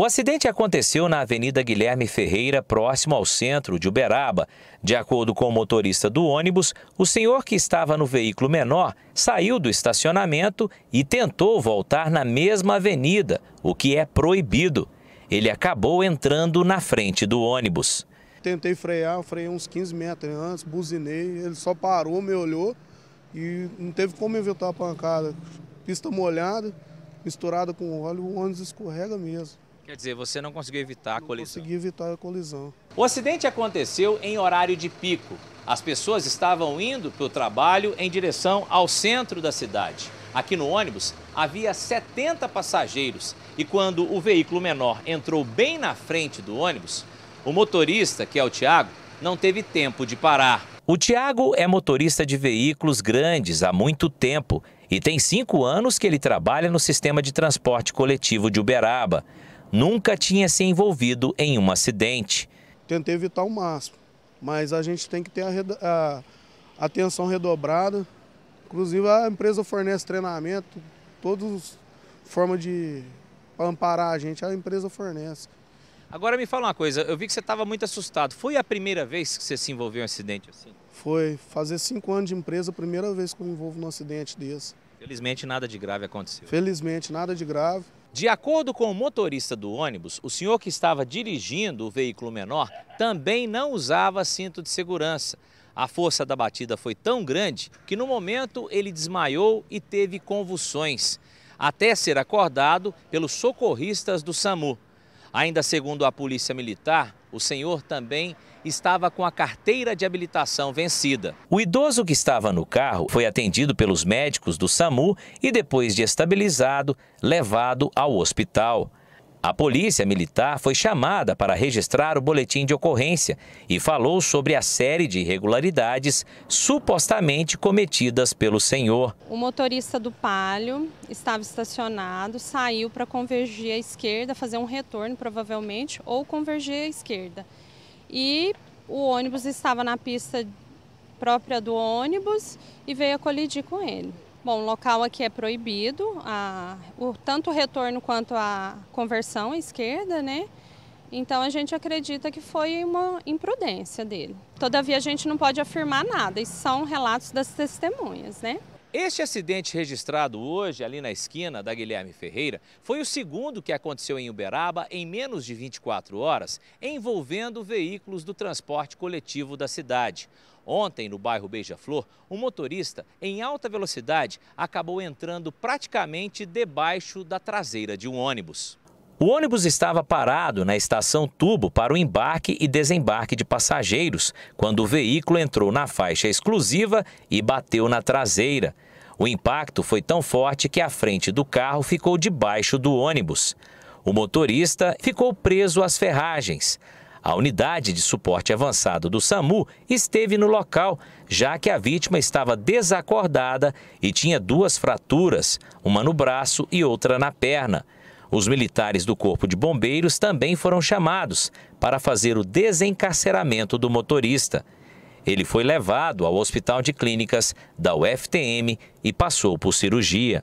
O acidente aconteceu na Avenida Guilherme Ferreira, próximo ao centro de Uberaba. De acordo com o motorista do ônibus, o senhor que estava no veículo menor saiu do estacionamento e tentou voltar na mesma avenida, o que é proibido. Ele acabou entrando na frente do ônibus. Tentei frear, freiei uns 15 metros antes, buzinei, ele só parou, me olhou e não teve como evitar a pancada. Pista molhada, misturada com óleo, o ônibus escorrega mesmo. Quer dizer, você não conseguiu evitar a colisão? consegui evitar a colisão. O acidente aconteceu em horário de pico. As pessoas estavam indo para o trabalho em direção ao centro da cidade. Aqui no ônibus havia 70 passageiros e quando o veículo menor entrou bem na frente do ônibus, o motorista, que é o Tiago, não teve tempo de parar. O Tiago é motorista de veículos grandes há muito tempo e tem cinco anos que ele trabalha no sistema de transporte coletivo de Uberaba nunca tinha se envolvido em um acidente. Tentei evitar o máximo, mas a gente tem que ter a, a atenção redobrada. Inclusive, a empresa fornece treinamento, todas formas de amparar a gente, a empresa fornece. Agora me fala uma coisa, eu vi que você estava muito assustado. Foi a primeira vez que você se envolveu em um acidente assim? Foi, fazer cinco anos de empresa, primeira vez que eu me envolvo num acidente desse. Felizmente nada de grave aconteceu. Felizmente nada de grave. De acordo com o motorista do ônibus, o senhor que estava dirigindo o veículo menor também não usava cinto de segurança. A força da batida foi tão grande que no momento ele desmaiou e teve convulsões, até ser acordado pelos socorristas do SAMU. Ainda segundo a Polícia Militar, o senhor também estava com a carteira de habilitação vencida. O idoso que estava no carro foi atendido pelos médicos do SAMU e, depois de estabilizado, levado ao hospital. A polícia militar foi chamada para registrar o boletim de ocorrência e falou sobre a série de irregularidades supostamente cometidas pelo senhor. O motorista do Palio estava estacionado, saiu para convergir à esquerda, fazer um retorno provavelmente, ou convergir à esquerda. E o ônibus estava na pista própria do ônibus e veio a colidir com ele. Bom, local aqui é proibido, a, o, tanto o retorno quanto a conversão à esquerda, né? Então a gente acredita que foi uma imprudência dele. Todavia a gente não pode afirmar nada, isso são relatos das testemunhas, né? Este acidente registrado hoje, ali na esquina da Guilherme Ferreira, foi o segundo que aconteceu em Uberaba em menos de 24 horas, envolvendo veículos do transporte coletivo da cidade. Ontem, no bairro Beija-Flor, um motorista em alta velocidade acabou entrando praticamente debaixo da traseira de um ônibus. O ônibus estava parado na estação Tubo para o embarque e desembarque de passageiros, quando o veículo entrou na faixa exclusiva e bateu na traseira. O impacto foi tão forte que a frente do carro ficou debaixo do ônibus. O motorista ficou preso às ferragens. A unidade de suporte avançado do SAMU esteve no local, já que a vítima estava desacordada e tinha duas fraturas, uma no braço e outra na perna. Os militares do Corpo de Bombeiros também foram chamados para fazer o desencarceramento do motorista. Ele foi levado ao Hospital de Clínicas da UFTM e passou por cirurgia.